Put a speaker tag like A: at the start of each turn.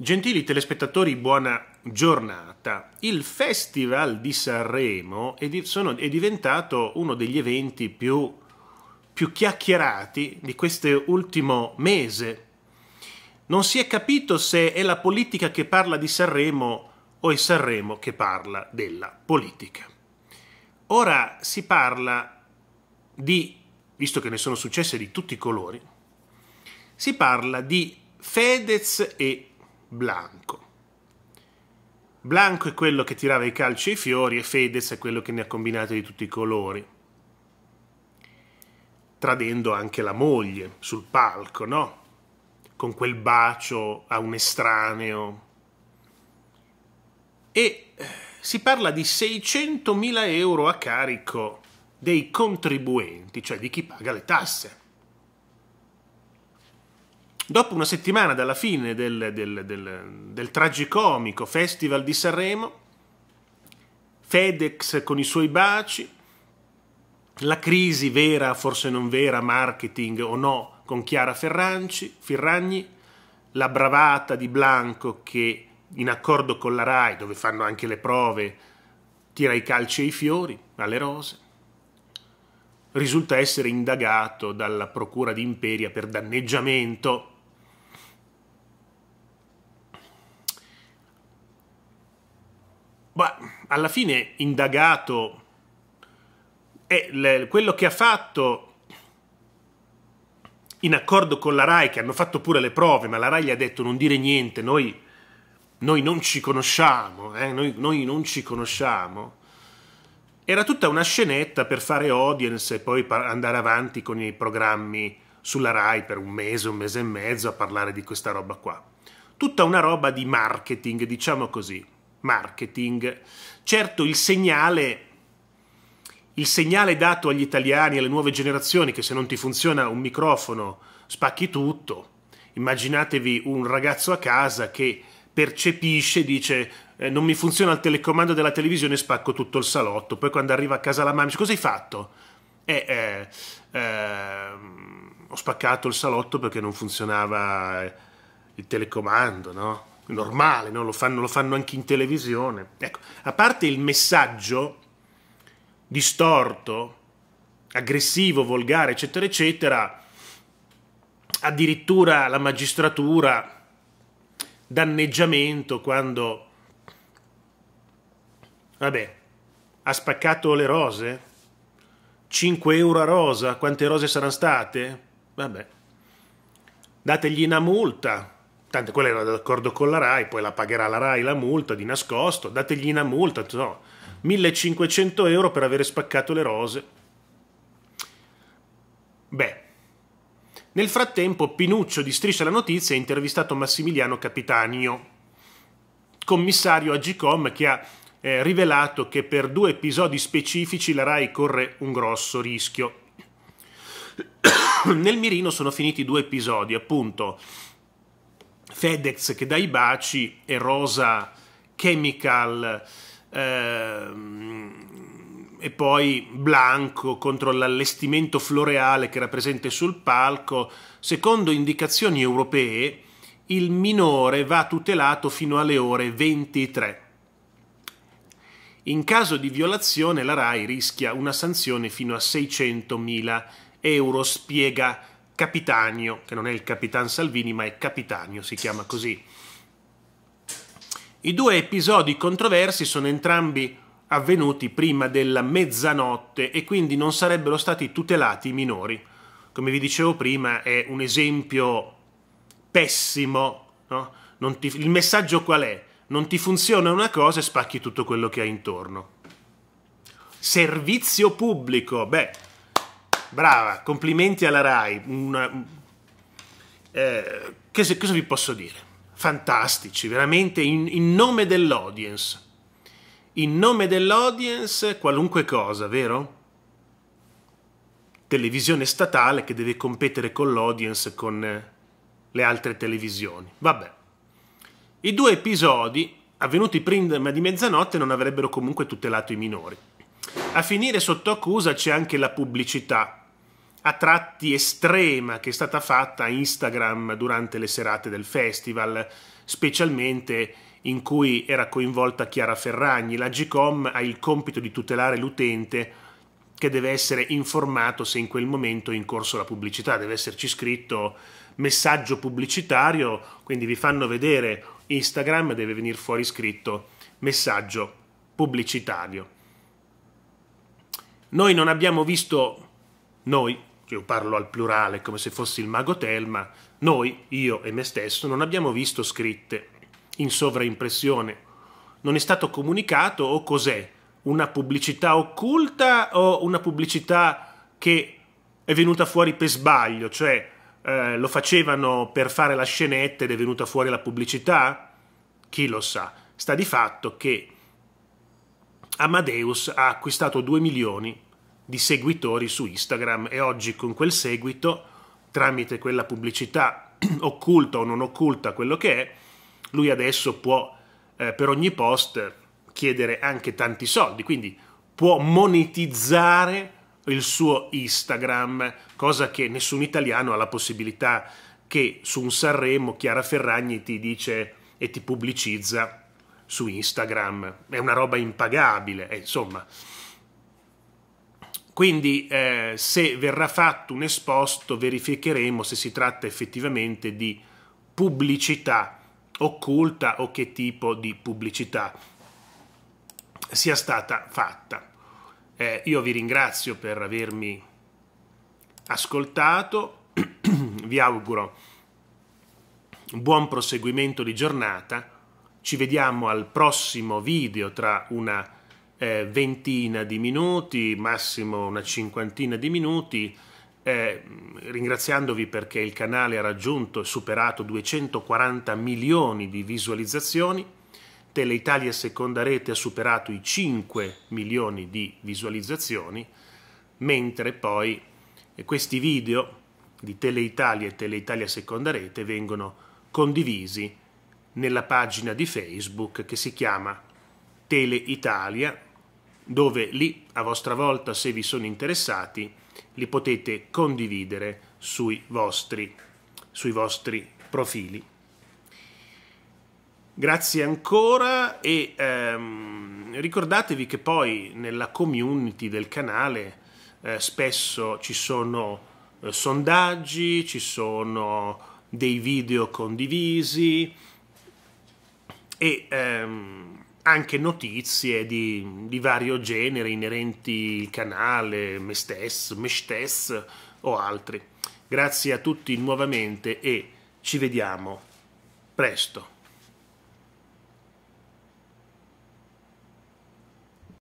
A: Gentili telespettatori, buona giornata. Il Festival di Sanremo è, di, sono, è diventato uno degli eventi più, più chiacchierati di questo ultimo mese. Non si è capito se è la politica che parla di Sanremo o è Sanremo che parla della politica. Ora si parla di, visto che ne sono successe di tutti i colori, si parla di Fedez e Blanco. Blanco è quello che tirava i calci e i fiori e Fedez è quello che ne ha combinate di tutti i colori. Tradendo anche la moglie sul palco, no? Con quel bacio a un estraneo. E eh, si parla di 600.000 euro a carico dei contribuenti, cioè di chi paga le tasse. Dopo una settimana dalla fine del, del, del, del tragicomico Festival di Sanremo, FedEx con i suoi baci, la crisi vera, forse non vera, marketing o no, con Chiara Ferranci, Ferragni, la bravata di Blanco che in accordo con la RAI, dove fanno anche le prove, tira i calci ai fiori alle rose, risulta essere indagato dalla Procura di Imperia per danneggiamento Ma alla fine, indagato, è le, quello che ha fatto in accordo con la RAI, che hanno fatto pure le prove, ma la RAI gli ha detto non dire niente, noi, noi non ci conosciamo, eh, noi, noi non ci conosciamo. Era tutta una scenetta per fare audience e poi andare avanti con i programmi sulla RAI per un mese, un mese e mezzo a parlare di questa roba qua. Tutta una roba di marketing, diciamo così marketing. Certo il segnale, il segnale dato agli italiani alle nuove generazioni che se non ti funziona un microfono spacchi tutto. Immaginatevi un ragazzo a casa che percepisce, dice eh, non mi funziona il telecomando della televisione, spacco tutto il salotto. Poi quando arriva a casa la mamma dice cosa hai fatto? Eh, eh, eh, ho spaccato il salotto perché non funzionava il telecomando, no? normale, no? lo, fanno, lo fanno anche in televisione. Ecco, a parte il messaggio distorto, aggressivo, volgare, eccetera, eccetera, addirittura la magistratura danneggiamento quando vabbè ha spaccato le rose 5 euro a rosa quante rose saranno state vabbè dategli una multa tanto quello era d'accordo con la RAI, poi la pagherà la RAI la multa di nascosto, dategli una multa, no, 1500 euro per avere spaccato le rose. Beh, nel frattempo Pinuccio di Striscia la Notizia ha intervistato Massimiliano Capitanio, commissario Agicom che ha eh, rivelato che per due episodi specifici la RAI corre un grosso rischio. Nel mirino sono finiti due episodi, appunto Fedex che dà i baci e Rosa Chemical ehm, e poi Blanco contro l'allestimento floreale che era presente sul palco. Secondo indicazioni europee il minore va tutelato fino alle ore 23. In caso di violazione la RAI rischia una sanzione fino a 600.000 euro, spiega Capitagno, che non è il Capitan Salvini, ma è Capitanio, si chiama così. I due episodi controversi sono entrambi avvenuti prima della mezzanotte e quindi non sarebbero stati tutelati i minori. Come vi dicevo prima, è un esempio pessimo. No? Ti, il messaggio qual è? Non ti funziona una cosa e spacchi tutto quello che hai intorno. Servizio pubblico, beh, brava, complimenti alla Rai. Una, eh, che, cosa vi posso dire? Fantastici, veramente in, in nome dell'audience. In nome dell'audience qualunque cosa, vero? Televisione statale che deve competere con l'audience, con eh, le altre televisioni. Vabbè. I due episodi avvenuti prima di mezzanotte non avrebbero comunque tutelato i minori. A finire sotto accusa c'è anche la pubblicità, a tratti estrema, che è stata fatta a Instagram durante le serate del festival, specialmente in cui era coinvolta Chiara Ferragni. La GCOM ha il compito di tutelare l'utente che deve essere informato se in quel momento è in corso la pubblicità, deve esserci scritto messaggio pubblicitario, quindi vi fanno vedere Instagram deve venire fuori scritto messaggio pubblicitario. Noi non abbiamo visto, noi, io parlo al plurale come se fossi il mago Telma, noi, io e me stesso, non abbiamo visto scritte in sovraimpressione. Non è stato comunicato o cos'è? Una pubblicità occulta o una pubblicità che è venuta fuori per sbaglio, cioè eh, lo facevano per fare la scenetta ed è venuta fuori la pubblicità? Chi lo sa? Sta di fatto che Amadeus ha acquistato 2 milioni di seguitori su Instagram e oggi con quel seguito, tramite quella pubblicità occulta o non occulta, quello che è, lui adesso può eh, per ogni post chiedere anche tanti soldi, quindi può monetizzare il suo Instagram, cosa che nessun italiano ha la possibilità che su un Sanremo Chiara Ferragni ti dice e ti pubblicizza su Instagram, è una roba impagabile, eh, insomma. Quindi eh, se verrà fatto un esposto verificheremo se si tratta effettivamente di pubblicità occulta o che tipo di pubblicità sia stata fatta. Eh, io vi ringrazio per avermi ascoltato, vi auguro buon proseguimento di giornata ci vediamo al prossimo video tra una eh, ventina di minuti, massimo una cinquantina di minuti. Eh, ringraziandovi perché il canale ha raggiunto e superato 240 milioni di visualizzazioni, Tele Italia Seconda Rete ha superato i 5 milioni di visualizzazioni, mentre poi eh, questi video di Tele Italia e Tele Italia Seconda Rete vengono condivisi nella pagina di Facebook che si chiama Tele Italia, dove lì a vostra volta, se vi sono interessati, li potete condividere sui vostri, sui vostri profili. Grazie ancora e ehm, ricordatevi che poi nella community del canale eh, spesso ci sono eh, sondaggi, ci sono dei video condivisi, e ehm, anche notizie di, di, vario genere inerenti al canale, me stesso, me stesso o altri. Grazie a tutti nuovamente e ci vediamo presto.